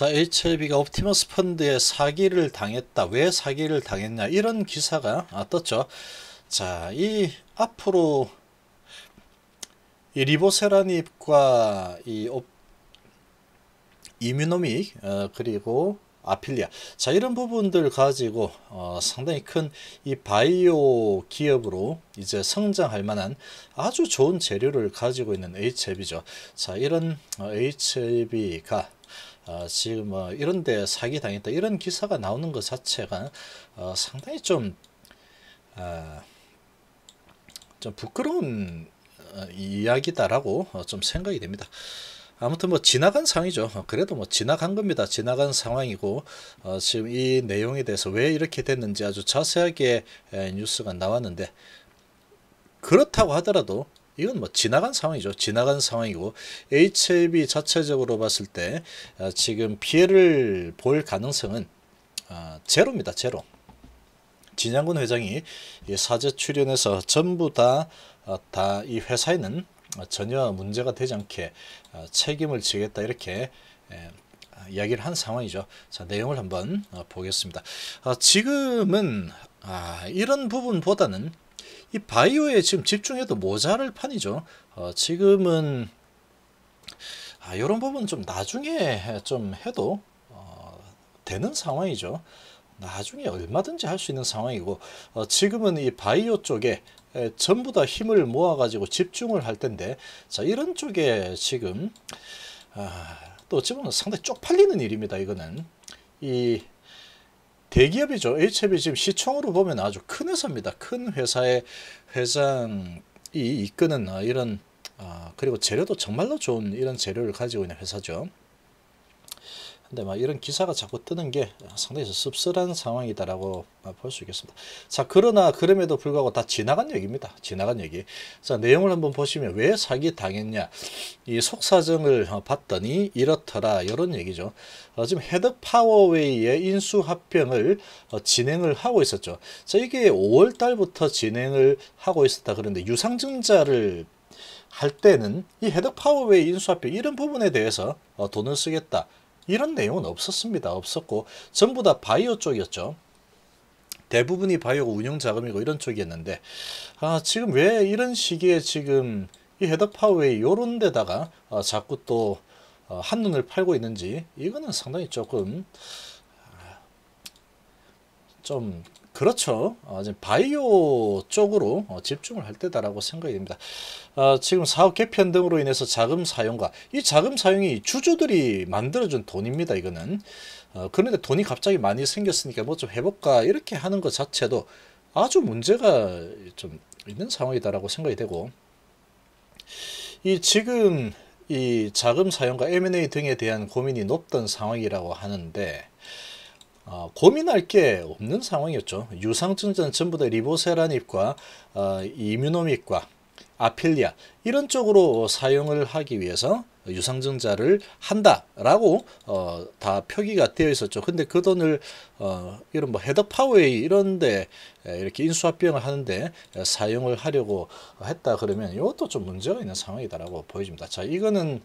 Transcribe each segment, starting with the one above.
자, HLB가 옵티머스 펀드에 사기를 당했다. 왜 사기를 당했냐? 이런 기사가 아, 떴죠. 자, 이 앞으로 이 리보세라닙과 이 옵, 이뮤노믹 어, 그리고 아필리아 자 이런 부분들 가지고 어, 상당히 큰 이 바이오 기업으로 이제 성장할 만한 아주 좋은 재료를 가지고 있는 HLB죠. 자 이런 어, HLB가 어, 지금 뭐 이런데 사기 당했다 이런 기사가 나오는 것 자체가 어, 상당히 좀, 어, 좀 부끄러운 어, 이야기다라고 어, 좀 생각이 됩니다. 아무튼 뭐 지나간 상황이죠. 그래도 뭐 지나간 겁니다. 지나간 상황이고 어 지금 이 내용에 대해서 왜 이렇게 됐는지 아주 자세하게 뉴스가 나왔는데 그렇다고 하더라도 이건 뭐 지나간 상황이죠. 지나간 상황이고 HLB 자체적으로 봤을 때 아, 지금 피해를 볼 가능성은 아, 제로입니다. 제로. 진양군 회장이 사제 출연해서 전부 다다이 아, 회사에는 전혀 문제가 되지 않게 책임을 지겠다 이렇게 예, 이야기를 한 상황이죠. 자 내용을 한번 보겠습니다. 지금은 이런 부분보다는 이 바이오에 지금 집중해도 모자랄 판이죠. 어, 지금은 아, 이런 부분 좀 나중에 좀 해도 어, 되는 상황이죠. 나중에 얼마든지 할 수 있는 상황이고 어, 지금은 이 바이오 쪽에 에, 전부 다 힘을 모아 가지고 집중을 할 텐데 자 이런 쪽에 지금 아, 또 지금 상당히 쪽팔리는 일입니다 이거는 이 대기업이죠. H앱이 지금 시총으로 보면 아주 큰 회사입니다. 큰 회사의 회장이 이끄는 아, 이런 아, 그리고 재료도 정말로 좋은 이런 재료를 가지고 있는 회사죠. 근데 막 이런 기사가 자꾸 뜨는 게 상당히 씁쓸한 상황이다라고 볼 수 있겠습니다. 자, 그러나 그럼에도 불구하고 다 지나간 얘기입니다. 지나간 얘기. 자, 내용을 한번 보시면 왜 사기 당했냐. 이 속사정을 어, 봤더니 이렇더라. 이런 얘기죠. 어, 지금 헤드 파워웨이의 인수 합병을 어, 진행을 하고 있었죠. 자, 이게 5월 달부터 진행을 하고 있었다. 그런데 유상증자를 할 때는 이 헤드 파워웨이 인수합병 이런 부분에 대해서 어, 돈을 쓰겠다. 이런 내용은 없었습니다. 없었고 전부 다 바이오 쪽이었죠. 대부분이 바이오고 운영자금이고 이런 쪽이었는데 아, 지금 왜 이런 시기에 지금 이헤더파웨이 요런 데다가 어, 자꾸 또 어, 한눈을 팔고 있는지 이거는 상당히 조금 아, 좀 그렇죠. 어, 지금 바이오 쪽으로 어, 집중을 할 때다라고 생각이 됩니다. 어, 지금 사업 개편 등으로 인해서 자금 사용과 이 자금 사용이 주주들이 만들어준 돈입니다. 이거는 어, 그런데 돈이 갑자기 많이 생겼으니까 뭐 좀 해볼까 이렇게 하는 것 자체도 아주 문제가 좀 있는 상황이다라고 생각이 되고 이 지금 이 자금 사용과 M&A 등에 대한 고민이 높던 상황이라고 하는데 어, 고민할 게 없는 상황이었죠. 유상증자는 전부 다 리보세라닙과 어, 이뮤노믹과 아필리아 이런 쪽으로 사용을 하기 위해서 유상증자를 한다라고 어, 다 표기가 되어 있었죠. 근데 그 돈을 어, 이런 뭐 헤더 파웨이 이런데 이렇게 인수합병을 하는데 사용을 하려고 했다 그러면 이것도 좀 문제가 있는 상황이다라고 보여집니다. 자 이거는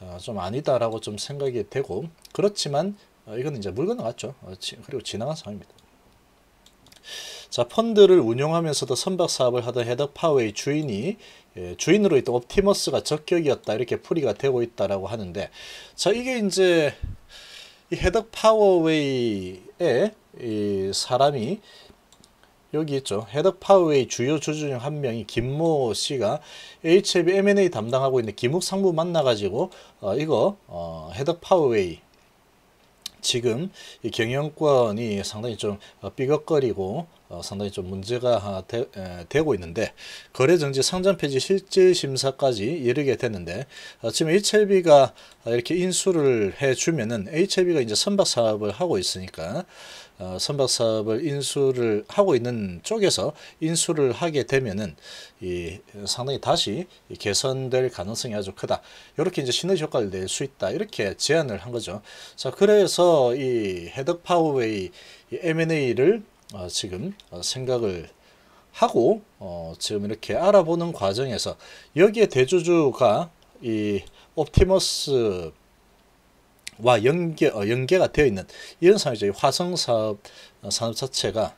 어, 좀 아니다라고 좀 생각이 되고 그렇지만 어, 이거는 이제 물건 나갔죠. 어, 그리고 지나간 상황입니다. 자, 펀드를 운영하면서도 선박 사업을 하던 헤더 파웨이 주인이 예, 주인으로 있던 옵티머스가 적격이었다 이렇게 풀이가 되고 있다라고 하는데 자 이게 이제 이 헤더 파워웨이의 이 사람이 여기 있죠. 헤덕 파웨이 주요 주주 중 한 명이 김모 씨가 h l M&A 담당하고 있는 김욱 상무 만나가지고 어, 이거 어, 헤덕 파웨이 지금 이 경영권이 상당히 좀 어, 삐걱거리고 어, 상당히 좀 문제가 되, 에, 고 있는데 거래정지 상장 폐지 실질 심사까지 이르게 됐는데 어, 지금 HLB가 이렇게 인수를 해주면은 HLB가 이제 선박 사업을 하고 있으니까 어, 선박 사업을 인수를 하고 있는 쪽에서 인수를 하게 되면은 이 상당히 다시 개선될 가능성이 아주 크다. 이렇게 이제 시너지 효과를 낼 수 있다. 이렇게 제안을 한 거죠. 자, 그래서 이 헤덕 파워웨이 M&A를 어, 지금 어, 생각을 하고 어, 지금 이렇게 알아보는 과정에서 여기에 대주주가 이 옵티머스 와 연계 어, 연계가 되어 있는 이런 상황이죠. 화성 사업 어, 산업 자체가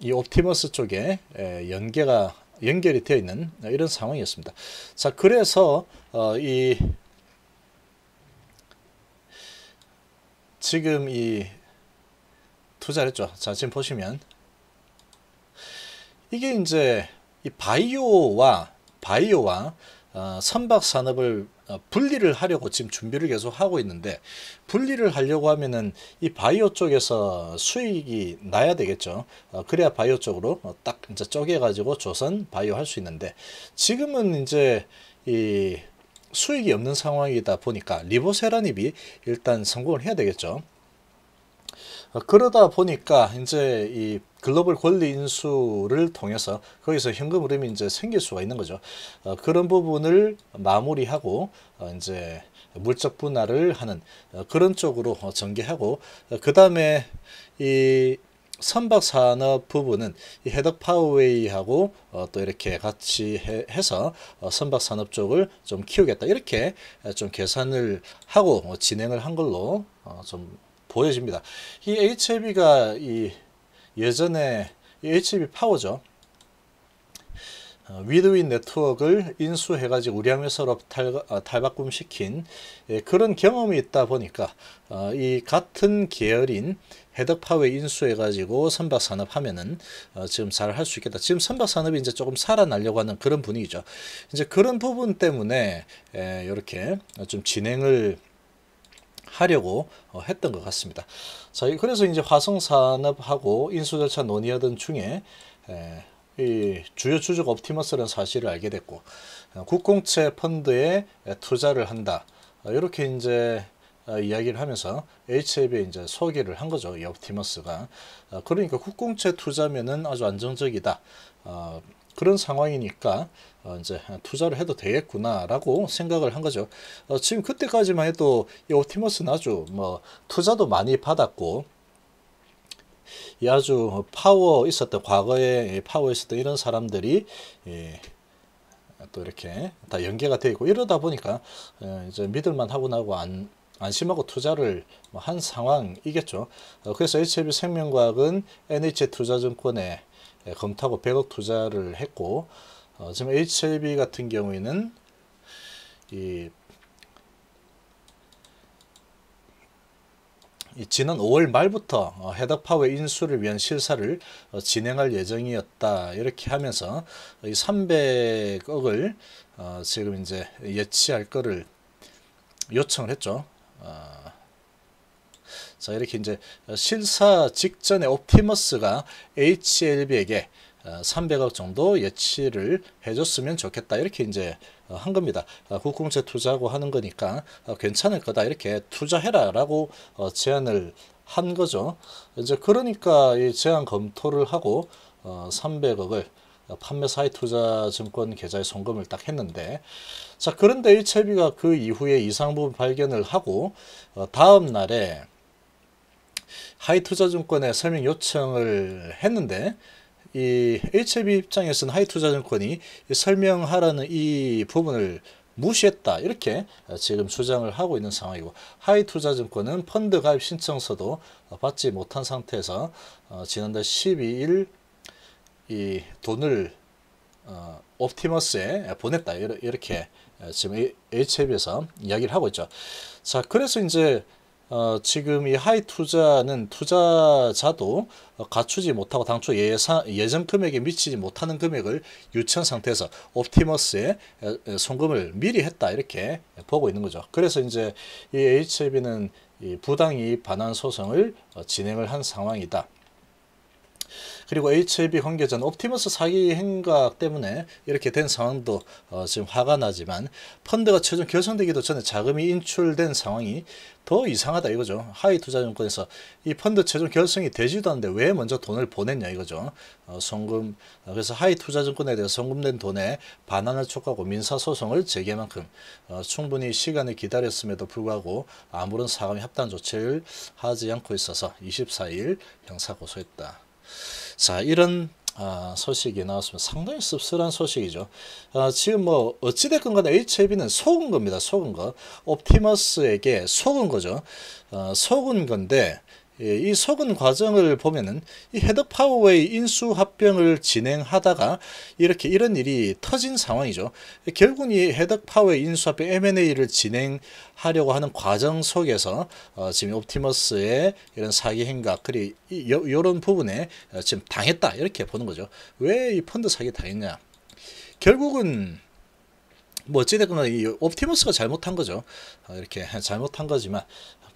이 옵티머스 쪽에 에, 연계가 연결이 되어 있는 어, 이런 상황이었습니다. 자 그래서 어, 이 지금 이 투자를 했죠. 자 지금 보시면 이게 이제 이 바이오와 바이오와 어, 선박 산업을 어, 분리를 하려고 지금 준비를 계속 하고 있는데 분리를 하려고 하면은 이 바이오 쪽에서 수익이 나야 되겠죠. 어, 그래야 바이오 쪽으로 어, 딱 이제 쪼개 가지고 조선 바이오 할 수 있는데 지금은 이제 이 수익이 없는 상황이다 보니까 리보세라닙이 일단 성공을 해야 되겠죠. 어, 그러다 보니까 이제 이 글로벌 권리 인수를 통해서 거기서 현금 흐름이 이제 생길 수가 있는 거죠. 어, 그런 부분을 마무리하고 어, 이제 물적 분할을 하는 어, 그런 쪽으로 어, 전개하고 어, 그 다음에 이 선박 산업 부분은 이 해덕 파워웨이하고 어, 또 이렇게 같이 해, 서 어, 선박 산업 쪽을 좀 키우겠다 이렇게 좀 계산을 하고 진행을 한 걸로 어, 좀 보여집니다. 이 HLB가 이 예전에 이 HLB 파워죠. 어, 위드윈 네트워크를 인수해가지고 우리 회사로 탈, 어, 바꿈 시킨 예, 그런 경험이 있다 보니까 어, 이 같은 계열인 해덕파워 인수해가지고 선박산업 하면은 지금 잘 할 수 있겠다. 지금 선박산업이 이제 조금 살아나려고 하는 그런 분위기죠. 이제 그런 부분 때문에 이렇게 예, 좀 진행을 하려고 어, 했던 것 같습니다. 자, 그래서 이제 화성산업하고 인수절차 논의하던 중에 이 주요 주주 옵티머스라는 사실을 알게 됐고 어, 국공채 펀드에 투자를 한다. 어, 이렇게 이제 이야기를 하면서 HF에 이제 소개를 한 거죠. 이 옵티머스가. 그러니까 국공채 투자면은 아주 안정적이다. 그런 상황이니까 어, 이제 투자를 해도 되겠구나라고 생각을 한 거죠. 어, 지금 그때까지만 해도 이오티머스는 아주 뭐 투자도 많이 받았고 이 아주 파워 있었던 과거에 파워 있었던 이런 사람들이 예, 또 이렇게 다 연계가 되 있고 이러다 보니까 예, 이제 믿을만 하고 나고 안 안심하고 투자를 한 상황이겠죠. 어, 그래서 HLB 생명과학은 NH 투자증권에 예, 검토하고 100억 투자를 했고 어, 지금 HLB 같은 경우에는 이, 이 지난 5월 말부터 어, 해당 파워의 인수를 위한 실사를 어, 진행할 예정이었다 이렇게 하면서 이 300억을 어, 지금 이제 예치할 거를 요청을 했죠. 어, 자 이렇게 이제 실사 직전에 옵티머스가 HLB에게 300억 어, 정도 예치를 해줬으면 좋겠다 이렇게 이제 어, 한 겁니다. 어, 국공채 투자고 하는 거니까 괜찮을 거다 이렇게 투자해라 라고 제안을 한 거죠. 이제 그러니까 이 제안 검토를 하고 300억을 판매 사이 투자 증권 계좌에 송금을 딱 했는데 자 그런데 HLB가 그 이후에 이상 부분 발견을 하고 다음 날에 하이투자증권에 설명 요청을 했는데 이 HLB 입장에서는 하이투자증권이 설명하라는 이 부분을 무시했다 이렇게 지금 주장을 하고 있는 상황이고 하이투자증권은 펀드 가입 신청서도 받지 못한 상태에서 어, 지난달 12일 이 돈을 어, 옵티머스에 보냈다 이렇게 지금 HLB에서 이야기를 하고 있죠. 자 그래서 이제 어, 지금 이 하이 투자는 투자자도 갖추지 못하고 당초 예상, 예전 금액에 미치지 못하는 금액을 유치한 상태에서 옵티머스에 송금을 미리 했다 이렇게 보고 있는 거죠. 그래서 이제 이 HB는 이부당이 반환 소송을 어, 진행을 한 상황이다. 그리고 HLB 관계자는 옵티머스 사기 행각 때문에 이렇게 된 상황도 어, 지금 화가 나지만 펀드가 최종 결성되기도 전에 자금이 인출된 상황이 더 이상하다 이거죠. 하위 투자증권에서 이 펀드 최종 결성이 되지도 않는데 왜 먼저 돈을 보냈냐 이거죠. 어, 송금 어, 그래서 하위 투자증권에 대해 송금된 돈에 반환을 촉구하고 민사소송을 제기할 만큼 어, 충분히 시간을 기다렸음에도 불구하고 아무런 사감 협단 조치를 하지 않고 있어서 24일 형사고소했다. 자, 이런 아, 소식이 나왔으면 상당히 씁쓸한 소식이죠. 아, 지금 뭐 어찌됐건 간에 HIV는 속은 겁니다. 속은 거. 옵티머스에게 속은 거죠. 아, 속은 건데 예, 이 속은 과정을 보면은 이헤드 파워웨이 인수 합병을 진행하다가 이렇게 이런 일이 터진 상황이죠. 결국 이헤드 파워웨이 인수 합병 M&A를 진행하려고 하는 과정 속에서 어 지금 옵티머스의 이런 사기 행각 그리 이런 부분에 어 지금 당했다 이렇게 보는 거죠. 왜 이 펀드 사기 당했냐? 결국은 뭐어찌됐건이 옵티머스가 잘못한 거죠. 어 이렇게 잘못한 거지만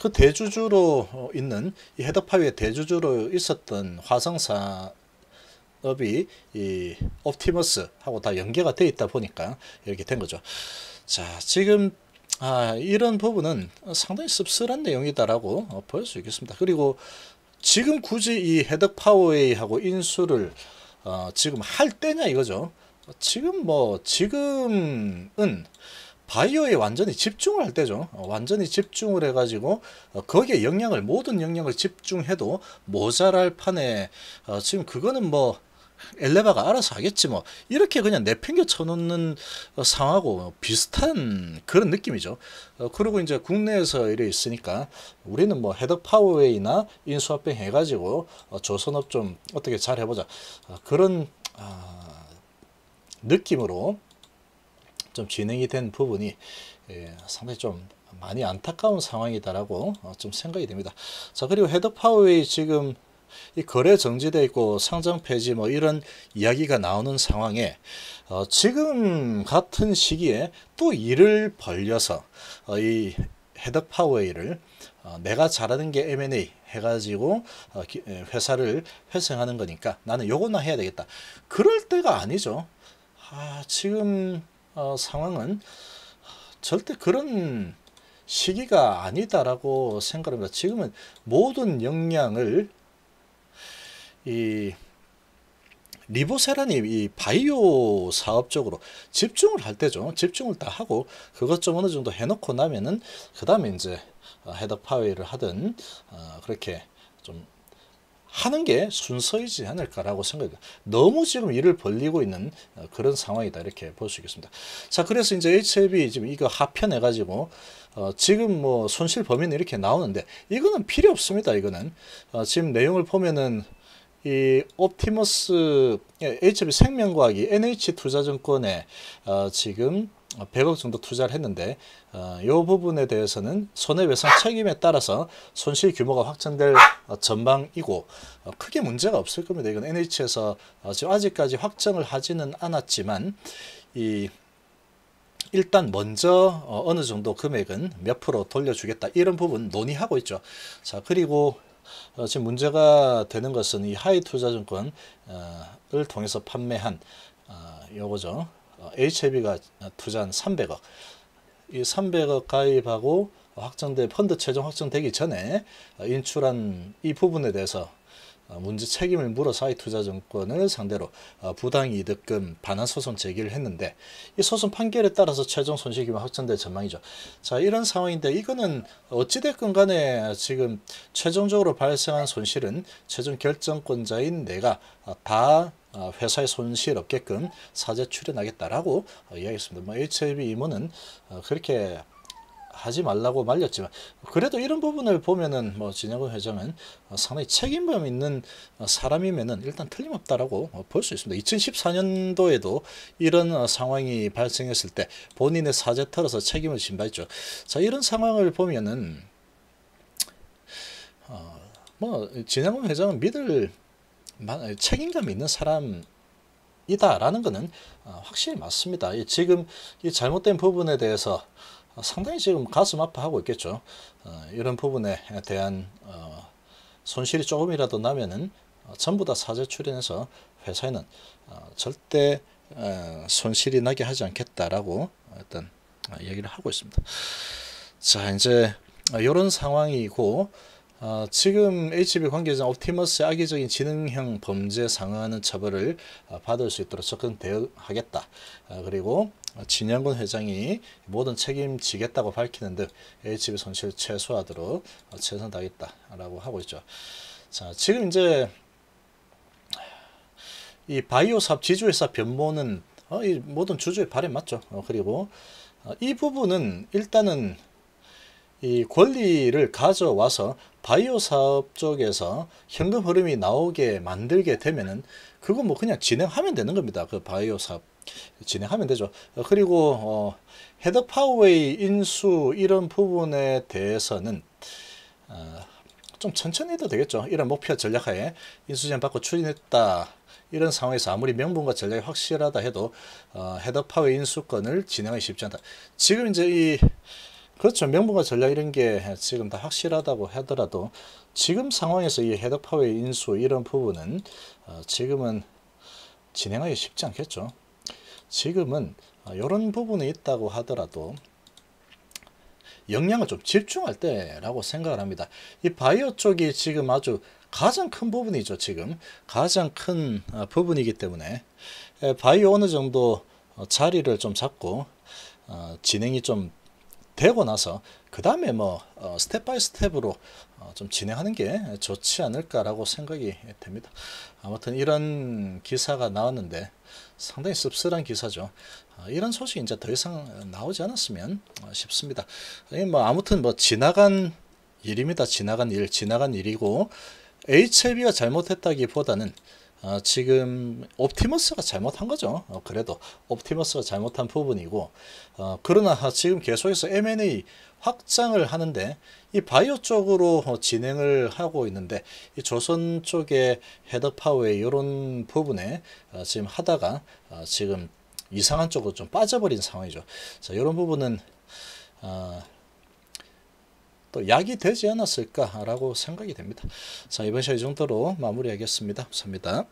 그 대주주로 어, 있는 이 헤더파위의 대주주로 있었던 화성사 업이 이 옵티머스하고 다 연계가 되어 있다 보니까 이렇게 된 거죠. 자, 지금 아, 이런 부분은 상당히 씁쓸한 내용이다라고 볼수 어, 있겠습니다. 그리고 지금 굳이 이 헤드 파워웨이하고 인수를 어, 지금 할 때냐 이거죠. 지금 뭐 지금은 바이오에 완전히 집중을 할 때죠. 어, 완전히 집중을 해가지고 어, 거기에 영향을 모든 영향을 집중해도 모자랄 판에 어, 지금 그거는 뭐 엘레바가 알아서 하겠지 뭐 이렇게 그냥 내팽겨 쳐놓는 상하고 비슷한 그런 느낌이죠. 그리고 이제 국내에서 이래 있으니까 우리는 뭐 헤드 파워웨이나 인수합병 해가지고 조선업 좀 어떻게 잘 해보자 그런 아, 느낌으로 좀 진행이 된 부분이 예, 상당히 좀 많이 안타까운 상황이다라고 어, 좀 생각이 됩니다. 자 그리고 헤더파워웨이 지금 이 거래 정지돼 있고 상장 폐지 뭐 이런 이야기가 나오는 상황에 어, 지금 같은 시기에 또 일을 벌려서 어, 이 헤더파웨이를 어, 내가 잘하는 게 M&A 해가지고 어, 기, 회사를 회생하는 거니까 나는 요거나 해야 되겠다. 그럴 때가 아니죠. 아, 지금 어, 상황은 절대 그런 시기가 아니다라고 생각합니다. 지금은 모든 역량을 이 리보세라님 이 바이오 사업 쪽으로 집중을 할 때죠. 집중을 다 하고 그것 좀 어느 정도 해놓고 나면은 그 다음에 이제 헤더 파웨이를 하든 어, 그렇게 좀 하는 게 순서이지 않을까라고 생각합니 너무 지금 일을 벌리고 있는 어, 그런 상황이다 이렇게 볼 수 있겠습니다. 자 그래서 이제 HLB 지금 이거 합편해가지고 어, 지금 뭐 손실 범위는 이렇게 나오는데 이거는 필요 없습니다. 이거는 어, 지금 내용을 보면은 이 옵티머스 예, HB 생명과학이 NH 투자증권에 어, 지금 100억 어, 정도 투자를 했는데 어, 이 부분에 대해서는 손해배상 책임에 따라서 손실 규모가 확정될 어, 전망이고 어, 크게 문제가 없을 겁니다. 이건 NH에서 어, 지금 아직까지 확정을 하지는 않았지만 이 일단 먼저 어, 어느 정도 금액은 몇 프로 돌려주겠다 이런 부분 논의하고 있죠. 자 그리고 어, 지금 문제가 되는 것은 이 하이투자증권을 통해서 판매한 어, 요거죠. 어, HIV가 투자한 300억 이 300억 가입하고 확정돼 펀드 최종 확정되기 전에 어, 인출한 이 부분에 대해서 어, 문제 책임을 물어 사회투자정권을 상대로 어, 부당이득금 반환 소송 제기를 했는데 이 소송 판결에 따라서 최종 손실이 확정될 전망이죠. 자 이런 상황인데 이거는 어찌됐건 간에 지금 최종적으로 발생한 손실은 최종 결정권자인 내가 어, 다 회사의 손실 없게끔 사제 출연하겠다라고 이야기했습니다. 뭐 HLB 임원은 그렇게 하지 말라고 말렸지만 그래도 이런 부분을 보면은 뭐 진영근 회장은 상당히 책임감 있는 사람이면은 일단 틀림없다라고 볼 수 있습니다. 2014년도에도 이런 상황이 발생했을 때 본인의 사제 털어서 책임을 진 바 있죠. 자 이런 상황을 보면은 어, 뭐 진영근 회장은 믿을 책임감 있는 사람 이다라는 것은 어, 확실히 맞습니다. 지금 이 잘못된 부분에 대해서 어, 상당히 지금 가슴 아파하고 있겠죠. 어, 이런 부분에 대한 어, 손실이 조금이라도 나면은 전부 다 사제 출연해서 회사에는 절대 손실이 나게 하지 않겠다라고 어떤 얘기를 하고 있습니다. 자 이제 이런 상황이고 어, 지금 HB 관계자 옵티머스의 악의적인 지능형 범죄 상응하는 처벌을 어, 받을 수 있도록 적극 대응하겠다. 어, 그리고 아, 진영근 회장이 모든 책임지겠다고 밝히는 등 H비 손실 최소화하도록 어, 최선 다하겠다라고 하고 있죠. 자, 지금 이제 이 바이오 사업 지주회사 변모는 어, 이 모든 주주의 발에 맞죠. 어, 그리고 어, 이 부분은 일단은 이 권리를 가져와서 바이오 사업 쪽에서 현금 흐름이 나오게 만들게 되면은 그거 뭐 그냥 진행하면 되는 겁니다. 그 바이오 사업 진행하면 되죠. 어, 그리고 어, 헤더 파워웨이 인수 이런 부분에 대해서는 어, 좀 천천히 해도 되겠죠. 이런 목표 전략하에 인수 제한 받고 추진했다. 이런 상황에서 아무리 명분과 전략이 확실하다 해도 어, 헤더 파워웨이 인수권을 진행하기 쉽지 않다. 지금 이제 이 그렇죠. 명분과 전략 이런 게 지금 다 확실하다고 하더라도 지금 상황에서 이 헤더 파워웨이 인수 이런 부분은 어, 지금은 진행하기 쉽지 않겠죠. 지금은 이런 어, 부분이 있다고 하더라도 역량을 좀 집중할 때라고 생각을 합니다. 이 바이오 쪽이 지금 아주 가장 큰 부분이죠. 지금 가장 큰 어, 부분이기 때문에 바이오 어느 정도 어, 자리를 좀 잡고 진행이 좀 되고 나서 그 다음에 뭐 스텝 바이 스텝으로 좀 진행하는 게 좋지 않을까라고 생각이 됩니다. 아무튼 이런 기사가 나왔는데 상당히 씁쓸한 기사죠. 아, 이런 소식이 이제 더 이상 나오지 않았으면 어, 싶습니다. 뭐 아무튼 뭐 지나간 일입니다. 지나간 일, 지나간 일이고 HLB가 잘못했다기보다는 어, 지금 옵티머스가 잘못한 거죠. 어, 그래도 옵티머스가 잘못한 부분이고 어, 그러나 지금 계속해서 M&A 확장을 하는데 이 바이오 쪽으로 진행을 하고 있는데 이 조선 쪽의 헤더 파워의 이런 부분에 어, 지금 하다가 어, 지금 이상한 쪽으로 좀 빠져버린 상황이죠. 자, 이런 부분은 또 약이 되지 않았을까라고 생각이 됩니다. 자 이번 시간 이 정도로 마무리하겠습니다. 감사합니다.